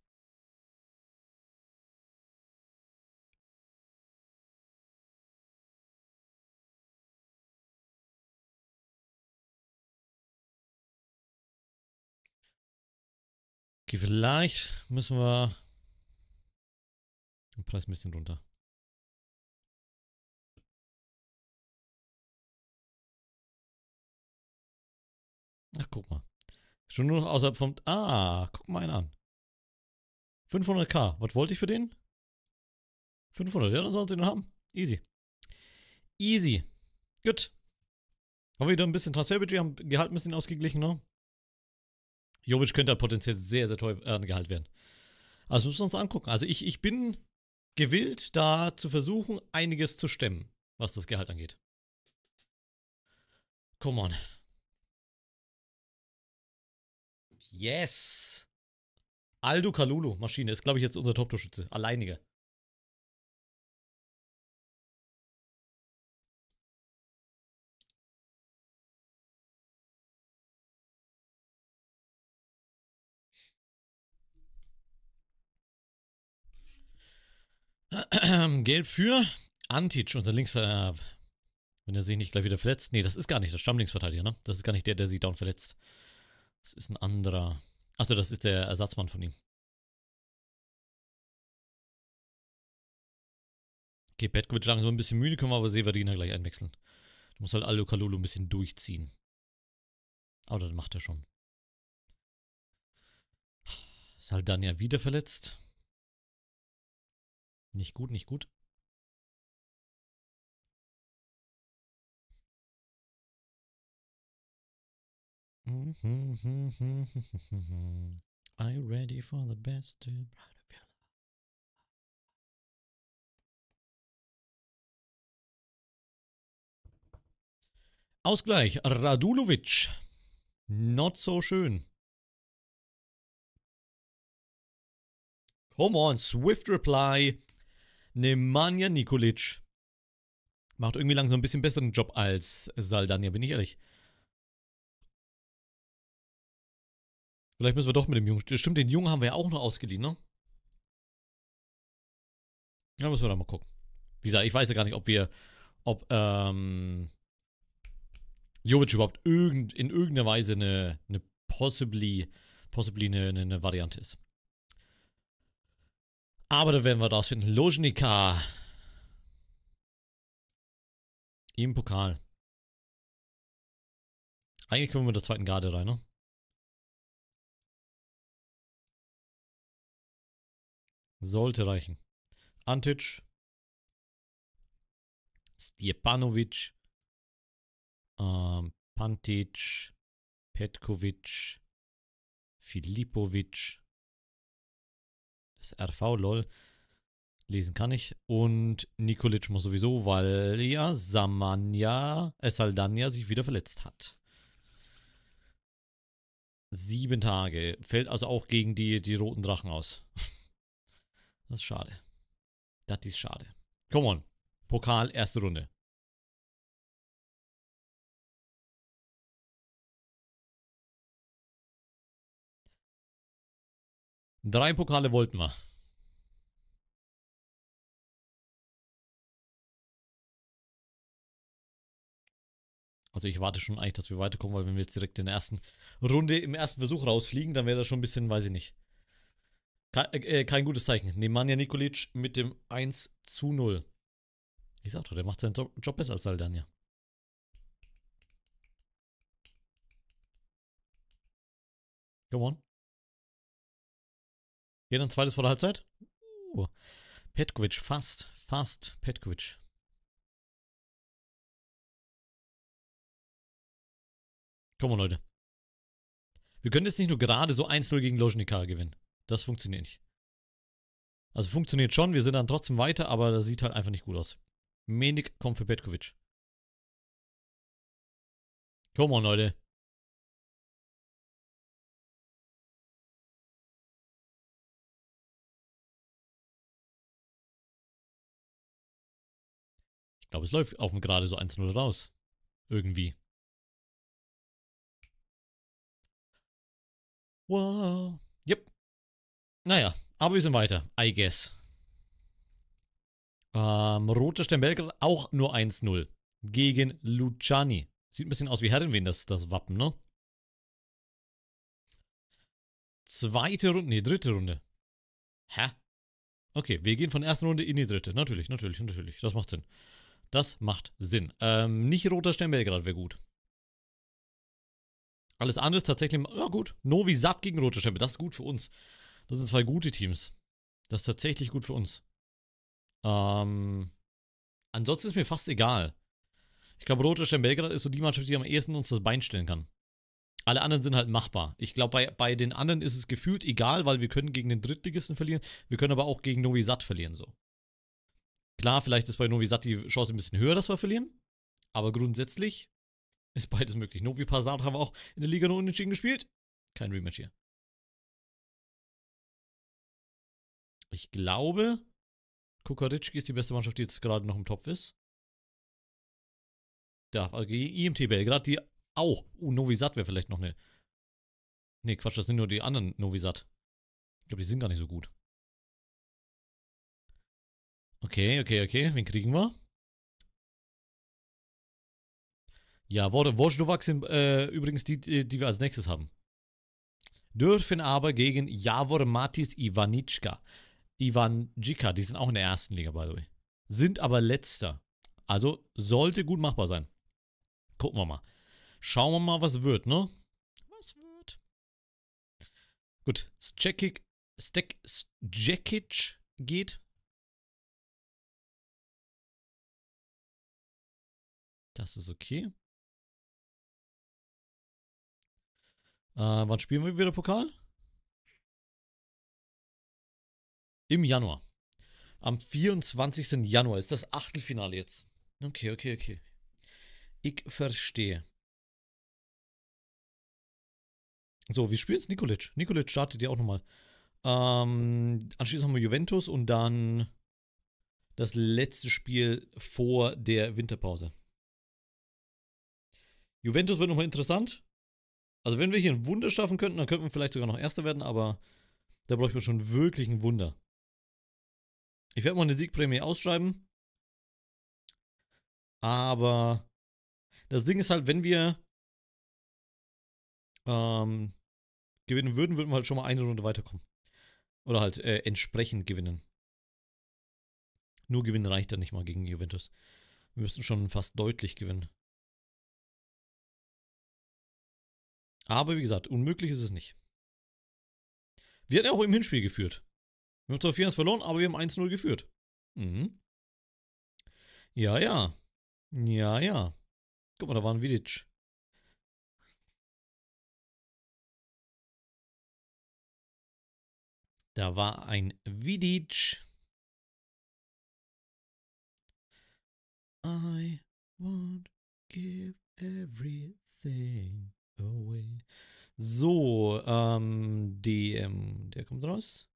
Okay, vielleicht müssen wir den Preis ein bisschen runter. Ach, guck mal. Schon nur noch außerhalb vom... Ah, guck mal einen an. 500k. Was wollte ich für den? 500, ja, dann sollen sie den haben. Easy. Easy. Gut. Haben wir wieder ein bisschen Transferbudget, haben Gehalt ein bisschen ausgeglichen, ne? Jovic könnte potenziell sehr, sehr teuer äh, angeheilt werden. Also müssen wir uns angucken. Also ich, ich bin gewillt, da zu versuchen, einiges zu stemmen, was das Gehalt angeht. Come on. Yes! Aldo Kalulu, Maschine, ist glaube ich jetzt unser Top-Torschütze. Alleiniger. Gelb für Antic, unser Linksverteidiger. Äh, wenn er sich nicht gleich wieder verletzt. Nee, das ist gar nicht der Stammlinksverteidiger, ne? Das ist gar nicht der, der sich down verletzt. Das ist ein anderer. Achso, das ist der Ersatzmann von ihm. Okay, Petkovic langsam ein bisschen müde, können wir aber Severina gleich einwechseln. Du musst halt Aldo Kalulu ein bisschen durchziehen. Aber das macht er schon. Ist halt dann ja wieder verletzt. Nicht gut, nicht gut. I ready for the best Ausgleich, Radulovic. Not so schön. Come on, swift reply. Nemanja Nikolic. Macht irgendwie langsam ein bisschen besseren Job als Saldania, bin ich ehrlich. Vielleicht müssen wir doch mit dem Jungen. Stimmt, den Jungen haben wir ja auch noch ausgeliehen, ne? Ja, müssen wir da mal gucken. Wie gesagt, ich weiß ja gar nicht, ob wir, ob, ähm, Jovic überhaupt irgend, in irgendeiner Weise eine, eine possibly, possibly eine, eine, eine Variante ist. Aber da werden wir rausfinden. Lojnika. Im Pokal. Eigentlich können wir mit der zweiten Garde rein, ne? Sollte reichen. Antic. Stjepanovic. Ähm, Pantic. Petkovic. Filipovic das RV, lol. Lesen kann ich. Und Nikolic muss sowieso, weil ja Samania, äh, Saldania sich wieder verletzt hat. Sieben Tage. Fällt also auch gegen die, die roten Drachen aus. das ist schade. Das ist schade. Come on. Pokal, erste Runde. Drei Pokale wollten wir. Also ich warte schon eigentlich, dass wir weiterkommen, weil wenn wir jetzt direkt in der ersten Runde im ersten Versuch rausfliegen, dann wäre das schon ein bisschen, weiß ich nicht. Kein, äh, äh, kein gutes Zeichen. Nemanja Nikolic mit dem 1 zu 0. Ich sag doch, der macht seinen Job besser als Saldania. Come on. Geht ein zweites vor der Halbzeit? Uh, Petkovic, fast, fast Petkovic. Komm mal, Leute. Wir können jetzt nicht nur gerade so 1-0 gegen Loznikar gewinnen. Das funktioniert nicht. Also funktioniert schon, wir sind dann trotzdem weiter, aber das sieht halt einfach nicht gut aus. Menik kommt für Petkovic. Komm on, Leute. Ich glaube, es läuft auf dem Gerade so 1-0 raus. Irgendwie. Wow. Yep. Naja, aber wir sind weiter. I guess. Ähm, Roter Stern Belgrad auch nur 1-0. Gegen Luciani. Sieht ein bisschen aus wie Herrenwen, das, das Wappen, ne? Zweite Runde, nee, dritte Runde. Hä? Okay, wir gehen von der ersten Runde in die dritte. Natürlich, natürlich, natürlich. Das macht Sinn. Das macht Sinn. Ähm, nicht roter Stern Belgrad wäre gut. Alles andere ist tatsächlich, ja gut, Novi Sad gegen roter Stern, das ist gut für uns. Das sind zwei gute Teams. Das ist tatsächlich gut für uns. Ähm, ansonsten ist mir fast egal. Ich glaube, roter Stern Belgrad ist so die Mannschaft, die am ehesten uns das Bein stellen kann. Alle anderen sind halt machbar. Ich glaube, bei, bei den anderen ist es gefühlt egal, weil wir können gegen den Drittligisten verlieren, wir können aber auch gegen Novi Sad verlieren, so. Klar, vielleicht ist bei Novi Sad die Chance ein bisschen höher, dass wir verlieren. Aber grundsätzlich ist beides möglich. Novi Passat haben wir auch in der Liga nur unentschieden gespielt. Kein Rematch hier. Ich glaube, Kukaritschki ist die beste Mannschaft, die jetzt gerade noch im Topf ist. Darf AG, äh, IMT Belgrad, die auch. Oh, uh, Novi Sad wäre vielleicht noch eine. Nee, Quatsch, das sind nur die anderen Novi Sad. Ich glaube, die sind gar nicht so gut. Okay, okay, okay. Wen kriegen wir? Ja, Wojnowak sind äh, übrigens die, die wir als nächstes haben. Dürfen aber gegen Javor Matis Ivanitschka. Ivanjika, die sind auch in der ersten Liga, by the way. Sind aber letzter. Also sollte gut machbar sein. Gucken wir mal. Schauen wir mal, was wird, ne? Was wird? Gut, Stekic, Stek, Stekic geht. Das ist okay. Äh, wann spielen wir wieder Pokal? Im Januar. Am 24. Januar ist das Achtelfinale jetzt. Okay, okay, okay. Ich verstehe. So, wir spielen jetzt Nikolic. Nikolic startet ja auch nochmal. Ähm, anschließend haben wir Juventus und dann das letzte Spiel vor der Winterpause. Juventus wird nochmal interessant. Also wenn wir hier ein Wunder schaffen könnten, dann könnten wir vielleicht sogar noch Erster werden, aber da bräuchte man schon wirklich ein Wunder. Ich werde mal eine Siegprämie ausschreiben. Aber das Ding ist halt, wenn wir ähm, gewinnen würden, würden wir halt schon mal eine Runde weiterkommen. Oder halt äh, entsprechend gewinnen. Nur gewinnen reicht dann nicht mal gegen Juventus. Wir müssten schon fast deutlich gewinnen. Aber wie gesagt, unmöglich ist es nicht. Wir hatten ja auch im Hinspiel geführt. Wir haben zwar 4 verloren, aber wir haben 1-0 geführt. Mhm. Ja, ja. Ja, ja. Guck mal, da war ein Vidic. Da war ein Vidic. I won't give everything away. So, ähm, DM, der kommt raus.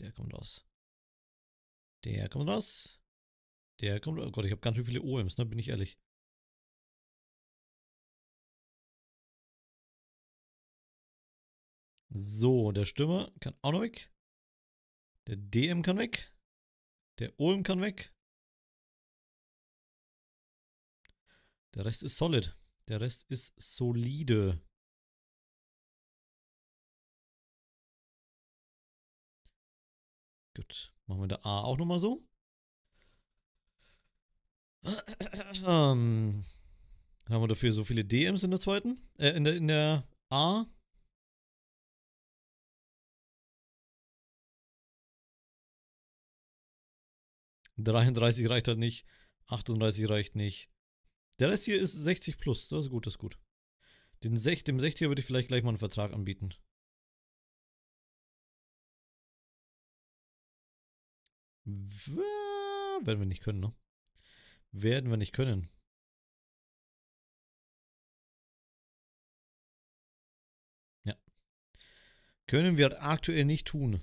Der kommt raus. Der kommt raus. Der kommt raus. Oh Gott, ich habe ganz schön viele OMs, ne? Bin ich ehrlich. So, der Stürmer kann auch noch weg. Der DM kann weg. Der OM kann weg. Der Rest ist solid. Der Rest ist solide. Gut, machen wir der A auch nochmal so. Ähm, haben wir dafür so viele DMs in der zweiten? Äh, in der, in der A? Dreiunddreißig reicht halt nicht. 38 reicht nicht. Der Rest hier ist 60 plus. Das ist gut, das ist gut. Den Sech, dem 60er würde ich vielleicht gleich mal einen Vertrag anbieten. werden wir nicht können, ne? Werden wir nicht können. Ja. Können wir aktuell nicht tun.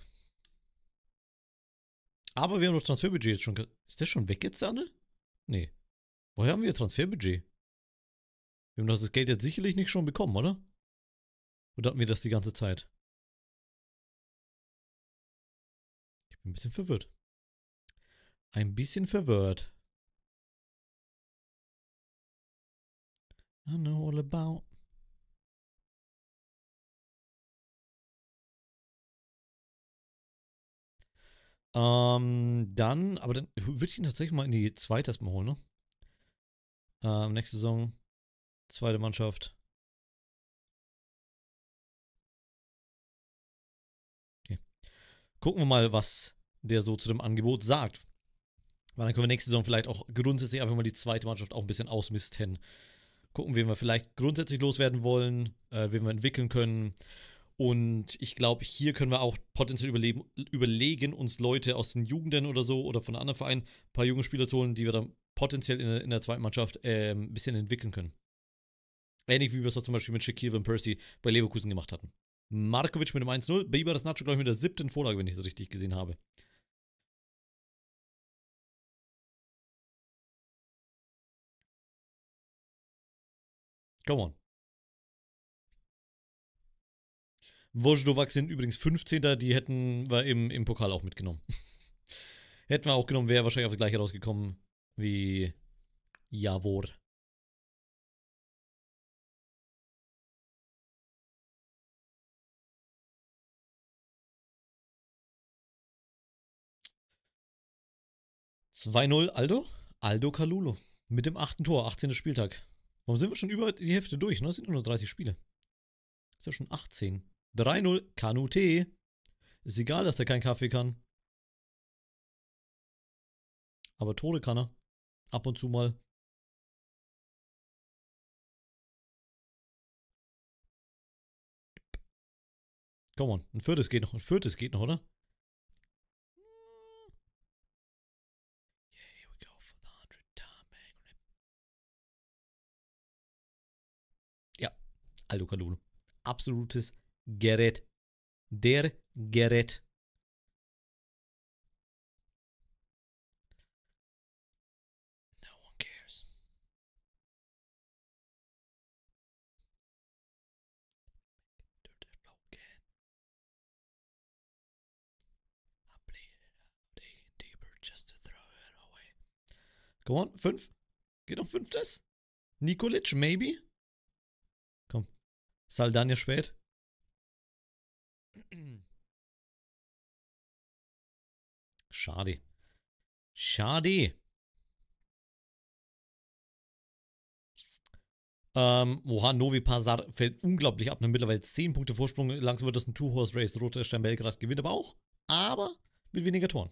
Aber wir haben das Transferbudget jetzt schon. Ist der schon weg jetzt, Anne? Nee. Woher haben wir Transferbudget? Wir haben das Geld jetzt sicherlich nicht schon bekommen, oder? Oder hatten wir das die ganze Zeit? Ich bin ein bisschen verwirrt. Ein bisschen verwirrt. I know all about. Ähm, dann, aber dann würde ich ihn tatsächlich mal in die zweite erstmal holen, ne? Ähm, nächste Saison, zweite Mannschaft. Okay. Gucken wir mal, was der so zu dem Angebot sagt. Weil dann können wir nächste Saison vielleicht auch grundsätzlich einfach mal die zweite Mannschaft auch ein bisschen ausmisten. Gucken, wen wir vielleicht grundsätzlich loswerden wollen, äh, wen wir entwickeln können. Und ich glaube, hier können wir auch potenziell überlegen, uns Leute aus den Jugenden oder so oder von anderen Vereinen ein paar junge Spieler zu holen, die wir dann potenziell in, in der zweiten Mannschaft äh, ein bisschen entwickeln können. Ähnlich wie wir es da zum Beispiel mit Shakir und Percy bei Leverkusen gemacht hatten. Markovic mit dem 1-0, Bieber das Nacho, glaube ich, mit der siebten Vorlage, wenn ich das richtig gesehen habe. Come on. Wojdovac sind übrigens 15. Die hätten wir im, im Pokal auch mitgenommen. hätten wir auch genommen, wäre wahrscheinlich auf das gleiche rausgekommen wie Javor. Zwei null Aldo? Aldo Kalulo. Mit dem achten Tor, 18. Spieltag. Warum sind wir schon über die Hälfte durch? Ne? Das sind nur noch 30 Spiele. Ist ja schon 18. 3-0, Kanute. Ist egal, dass der kein Kaffee kann. Aber Tode kann er ab und zu mal. Come on, ein viertes geht noch, ein viertes geht noch, oder? Ja, Aldo Kalulu. Absolutes Gerät. Der Gerät. Come on, 5. Geht noch 5 Nikolic, maybe? Komm. Saldania spät. Schade. Schade. Ähm, Mohan Novi Pazar fällt unglaublich ab. Mittlerweile 10 Punkte Vorsprung. Langsam wird das ein Two-Horse-Race. Rote Stern Belgrad gewinnt aber auch. Aber mit weniger Toren.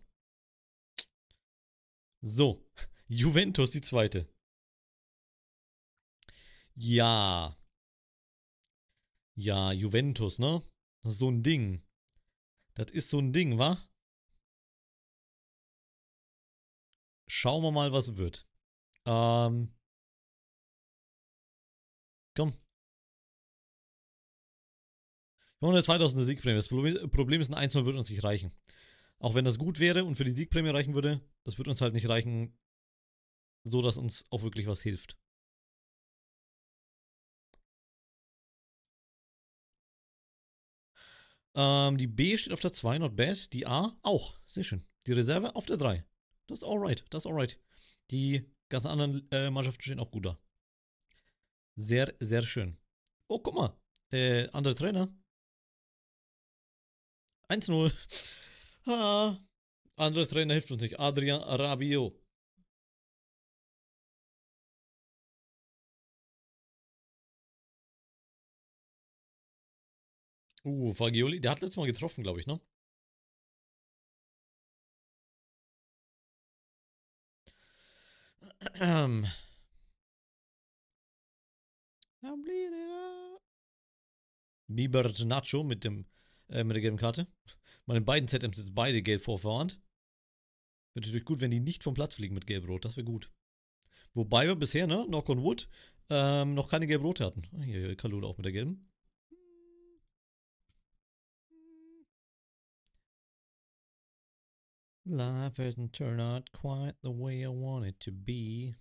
So. Juventus die zweite. Ja. Ja, Juventus, ne? Das ist so ein Ding. Das ist so ein Ding, wa? Schauen wir mal, was wird. Ähm. Komm. Wir haben eine 2000 er Siegprämie. Das Problem ist, ein 1-0 wird uns nicht reichen. Auch wenn das gut wäre und für die Siegprämie reichen würde, das wird uns halt nicht reichen, so dass uns auch wirklich was hilft. Ähm, die B steht auf der 2, not bad. Die A auch, sehr schön. Die Reserve auf der 3. Das ist alright, das ist alright. Die ganzen anderen äh, Mannschaften stehen auch gut da. Sehr, sehr schön. Oh, guck mal. Äh, andere Trainer. 1-0. andere Trainer hilft uns nicht. Adrian Rabio. Uh, Fagioli, der hat letztes Mal getroffen, glaube ich, ne? Ähm. Biber Nacho mit dem äh, mit der gelben Karte. Meine beiden ZMs sind beide gelb vorverwandt. Wäre natürlich gut, wenn die nicht vom Platz fliegen mit gelb-rot. Das wäre gut. Wobei wir bisher, ne, Knock on Wood, ähm, noch keine gelb-rote hatten. Ah, hier, hier Kalula auch mit der gelben. Life hasn't turned out quite the way I want it to be.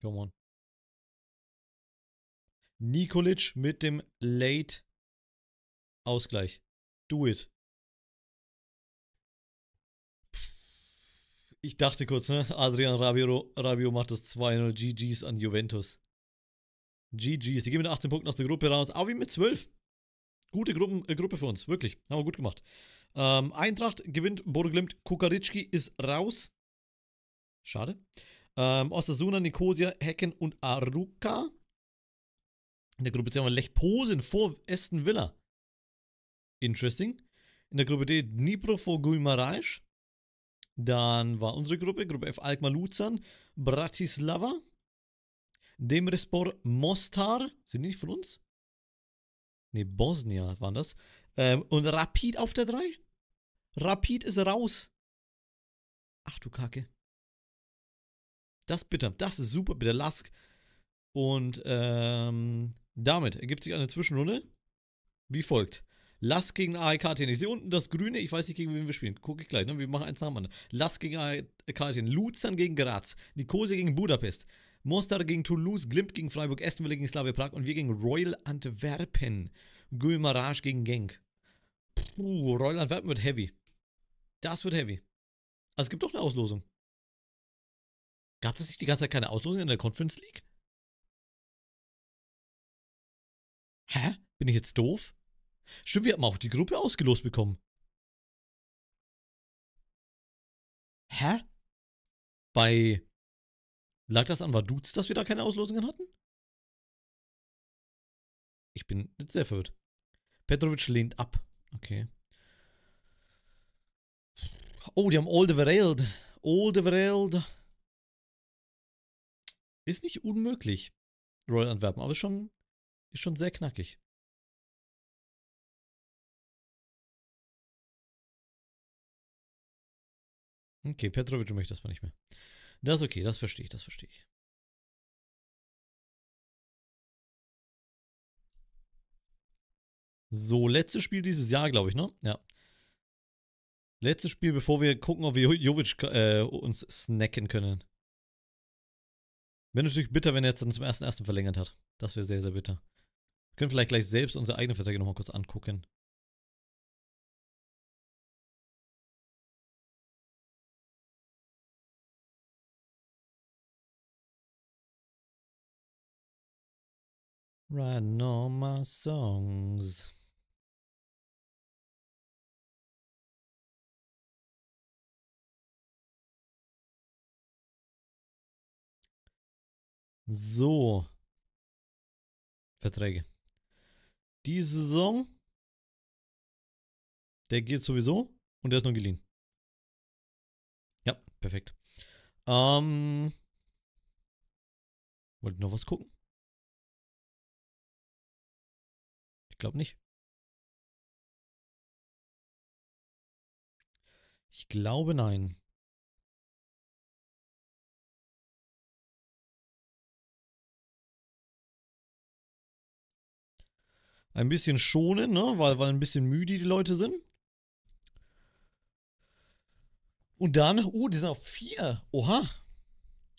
Come on. Nikolic mit dem Late Ausgleich. Do it. Ich dachte kurz, ne? Adrian Rabiot, Rabiot macht das 200 0 GGs an Juventus. GG. Sie gehen mit 18 Punkten aus der Gruppe raus, Auch wie mit 12. Gute Gruppen, äh, Gruppe für uns, wirklich. Haben wir gut gemacht. Ähm, Eintracht gewinnt, Borglimt, Kukaritschki ist raus. Schade. Ähm, Osasuna, Nikosia, Hecken und Aruka. In der Gruppe C haben wir Lech Posen vor Aston Villa. Interesting. In der Gruppe D Dnipro vor Guimaraes. Dann war unsere Gruppe, Gruppe F Alkmaar Luzern, Bratislava, Demirspor Mostar. Sind die nicht von uns? Ne, Bosnia waren das. Ähm, und Rapid auf der 3? Rapid ist raus. Ach du Kacke. Das bitter. Das ist super bitter. Lask. Und ähm, damit ergibt sich eine Zwischenrunde wie folgt. Lask gegen AEK Athen. Ich sehe unten das Grüne. Ich weiß nicht, gegen wen wir spielen. Gucke ich gleich. Ne? Wir machen eins nach dem anderen. Lask gegen AEK Athen. Luzern gegen Graz. Nikose gegen Budapest. Mostar gegen Toulouse, Glimt gegen Freiburg, Aston gegen Slavia Prag und wir gegen Royal Antwerpen. Gülmarage gegen Genk. Puh, Royal Antwerpen wird heavy. Das wird heavy. Also es gibt doch eine Auslosung. Gab es nicht die ganze Zeit keine Auslosung in der Conference League? Hä? Bin ich jetzt doof? Stimmt, wir haben auch die Gruppe ausgelost bekommen. Hä? Bei Lag das an Vaduz, dass wir da keine Auslosungen hatten? Ich bin jetzt sehr verwirrt. Petrovic lehnt ab. Okay. Oh, die haben all All the verailed. the verailed. Ist nicht unmöglich, Royal Antwerpen, aber ist schon, ist schon sehr knackig. Okay, Petrovic möchte das mal nicht mehr. Das ist okay, das verstehe ich, das verstehe ich. So, letztes Spiel dieses Jahr, glaube ich, ne? Ja. Letztes Spiel, bevor wir gucken, ob wir Jovic äh, uns snacken können. Wäre natürlich bitter, wenn er jetzt dann zum 1.1. verlängert hat. Das wäre sehr, sehr bitter. Wir können vielleicht gleich selbst unsere eigene Verträge nochmal kurz angucken. Writing all my songs. So. Verträge. Die Saison. Der geht sowieso. Und der ist noch geliehen. Ja, perfekt. Ähm. Wollte noch was gucken? glaube nicht. Ich glaube nein. Ein bisschen schonen, ne? weil, weil ein bisschen müde die Leute sind. Und dann, oh, die sind auf 4. Oha.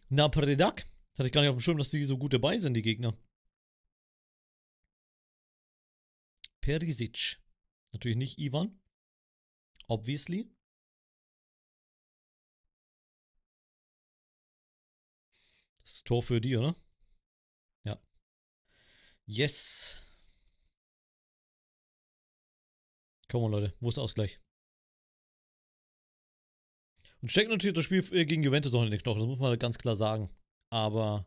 Na, Predak. Hatte ich gar nicht auf dem Schirm, dass die so gut dabei sind, die Gegner. Perisic. Natürlich nicht Ivan. Obviously. Das Tor für die, oder? Ja. Yes. Komm mal, Leute. Wo ist der Ausgleich? Und steckt natürlich das Spiel äh, gegen Juventus noch in den Knochen. Das muss man ganz klar sagen. Aber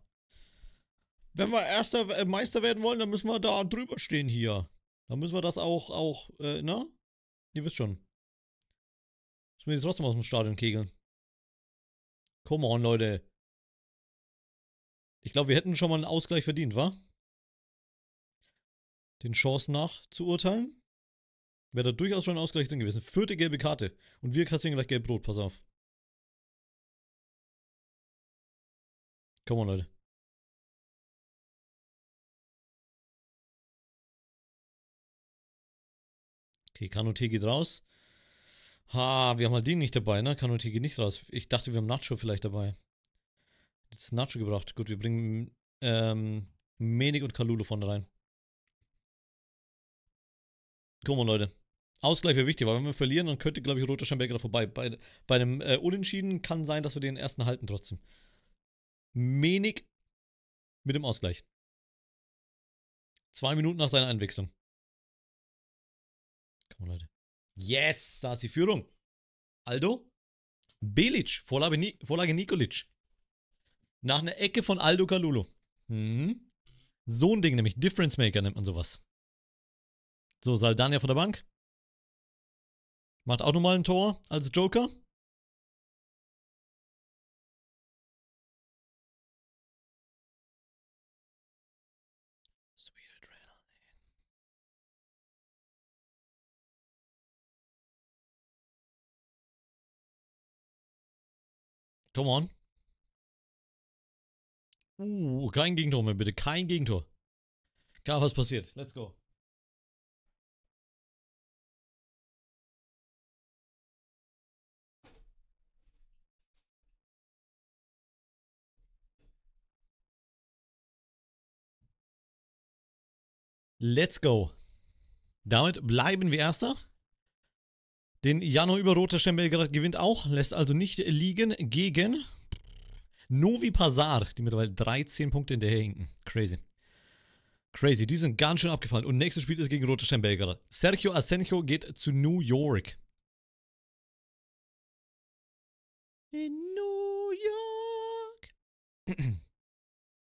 wenn wir erster äh, Meister werden wollen, dann müssen wir da drüber stehen hier. Dann müssen wir das auch, auch, äh, na? Ne? Ihr wisst schon. Müssen wir die trotzdem aus dem Stadion kegeln. Come on, Leute. Ich glaube, wir hätten schon mal einen Ausgleich verdient, wa? Den Chancen nach zu urteilen. Wäre da durchaus schon ein Ausgleich drin gewesen. Vierte gelbe Karte. Und wir kassieren gleich gelb-rot, pass auf. Come on, Leute. Okay, Kanute geht raus. Ha, wir haben halt den nicht dabei, ne? Kanute geht nicht raus. Ich dachte, wir haben Nacho vielleicht dabei. Jetzt Nacho gebracht. Gut, wir bringen ähm, Menik und Kalulu vorne rein. Guck mal, Leute. Ausgleich wäre wichtig, weil wenn wir verlieren, dann könnte, glaube ich, Roter da vorbei. Bei, bei einem äh, Unentschieden kann sein, dass wir den ersten halten trotzdem. Menik mit dem Ausgleich. Zwei Minuten nach seiner Einwechslung. Komm, Leute. Yes, da ist die Führung. Aldo, Belic, Vorlage, Ni Vorlage Nikolic. Nach einer Ecke von Aldo Galulo. Mhm. So ein Ding nämlich. Difference Maker nennt man sowas. So, Saldania von der Bank. Macht auch nochmal ein Tor als Joker. Come on. Uh, kein Gegentor mehr, bitte. Kein Gegentor. Klar, was passiert. Let's go. Let's go. Damit bleiben wir Erster. Den Jano über Stern Belgrad gewinnt auch, lässt also nicht liegen gegen Novi Pazar, die mittlerweile 13 Punkte hinterher hinken. Crazy. Crazy, die sind ganz schön abgefallen. Und nächstes Spiel ist gegen Rote Belgrad. Sergio Asenjo geht zu New York. In New York.